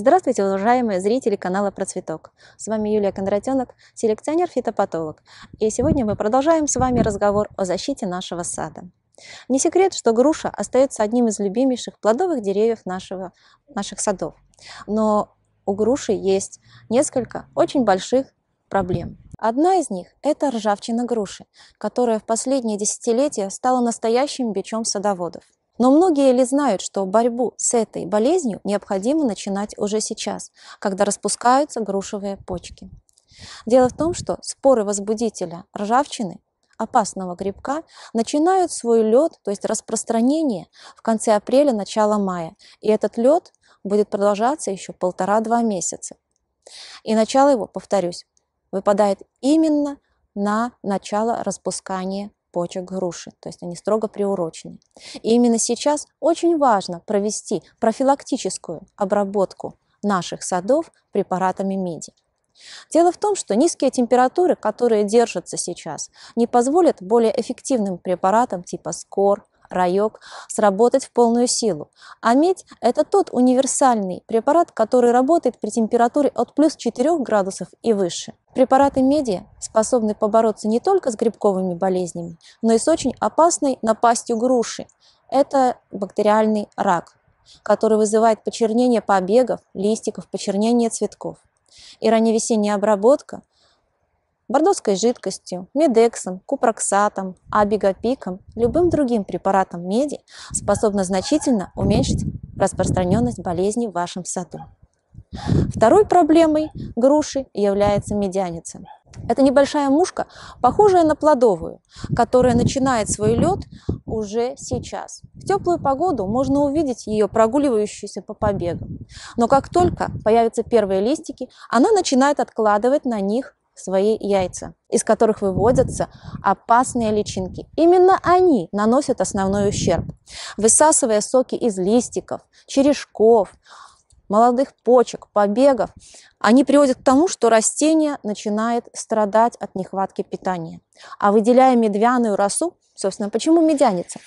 Здравствуйте, уважаемые зрители канала Процветок. С вами Юлия Кондратенок, селекционер-фитопатолог. И сегодня мы продолжаем с вами разговор о защите нашего сада. Не секрет, что груша остается одним из любимейших плодовых деревьев нашего, наших садов. Но у груши есть несколько очень больших проблем. Одна из них – это ржавчина груши, которая в последние десятилетия стала настоящим бичом садоводов. Но многие ли знают, что борьбу с этой болезнью необходимо начинать уже сейчас, когда распускаются грушевые почки? Дело в том, что споры возбудителя ржавчины опасного грибка начинают свой лед, то есть распространение, в конце апреля, начало мая. И этот лед будет продолжаться еще полтора-два месяца. И начало его, повторюсь, выпадает именно на начало распускания почек груши, то есть они строго приурочены. И именно сейчас очень важно провести профилактическую обработку наших садов препаратами меди. Дело в том, что низкие температуры, которые держатся сейчас, не позволят более эффективным препаратам типа СКОР, райок сработать в полную силу. А медь – это тот универсальный препарат, который работает при температуре от плюс 4 градусов и выше. Препараты меди способны побороться не только с грибковыми болезнями, но и с очень опасной напастью груши. Это бактериальный рак, который вызывает почернение побегов, листиков, почернение цветков. И ранневесенняя обработка – бордоской жидкостью, медексом, купроксатом, абигапиком, любым другим препаратом меди способна значительно уменьшить распространенность болезни в вашем саду. Второй проблемой груши является медяница. Это небольшая мушка, похожая на плодовую, которая начинает свой лед уже сейчас. В теплую погоду можно увидеть ее прогуливающуюся по побегам. Но как только появятся первые листики, она начинает откладывать на них свои яйца, из которых выводятся опасные личинки. Именно они наносят основной ущерб, высасывая соки из листиков, черешков, молодых почек, побегов, они приводят к тому, что растение начинает страдать от нехватки питания. А выделяя медвяную росу, собственно, почему медяница?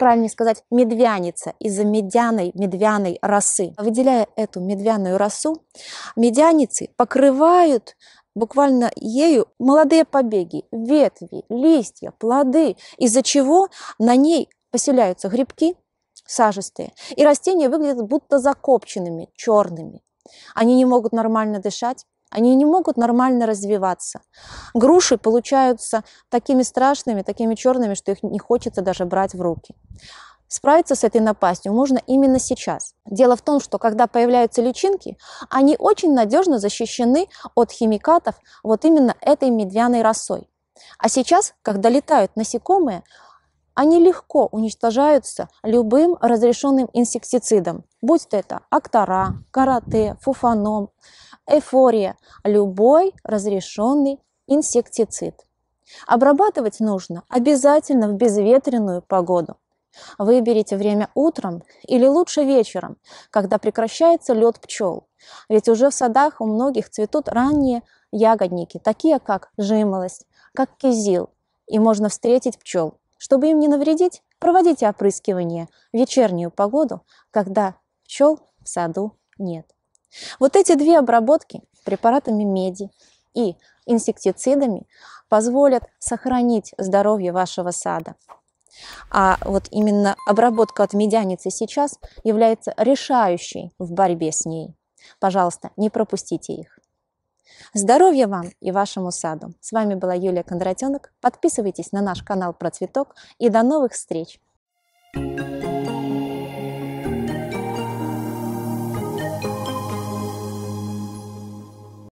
правильнее сказать, медвяница из-за медяной, медвяной росы. Выделяя эту медвяную росу, медяницы покрывают буквально ею молодые побеги, ветви, листья, плоды, из-за чего на ней поселяются грибки сажистые. И растения выглядят будто закопченными, черными. Они не могут нормально дышать, они не могут нормально развиваться. Груши получаются такими страшными, такими черными, что их не хочется даже брать в руки. Справиться с этой напастью можно именно сейчас. Дело в том, что когда появляются личинки, они очень надежно защищены от химикатов вот именно этой медвяной росой. А сейчас, когда летают насекомые, они легко уничтожаются любым разрешенным инсектицидом, будь то это актора, карате, фуфаном, эфория, любой разрешенный инсектицид. Обрабатывать нужно обязательно в безветренную погоду. Выберите время утром или лучше вечером, когда прекращается лед пчел. Ведь уже в садах у многих цветут ранние ягодники, такие как жимолость, как кизил, и можно встретить пчел. Чтобы им не навредить, проводите опрыскивание в вечернюю погоду, когда пчел в саду нет. Вот эти две обработки препаратами меди и инсектицидами позволят сохранить здоровье вашего сада. А вот именно обработка от медяницы сейчас является решающей в борьбе с ней. Пожалуйста, не пропустите их. Здоровья вам и вашему саду! С вами была Юлия Кондратенок. Подписывайтесь на наш канал про цветок и до новых встреч! thank you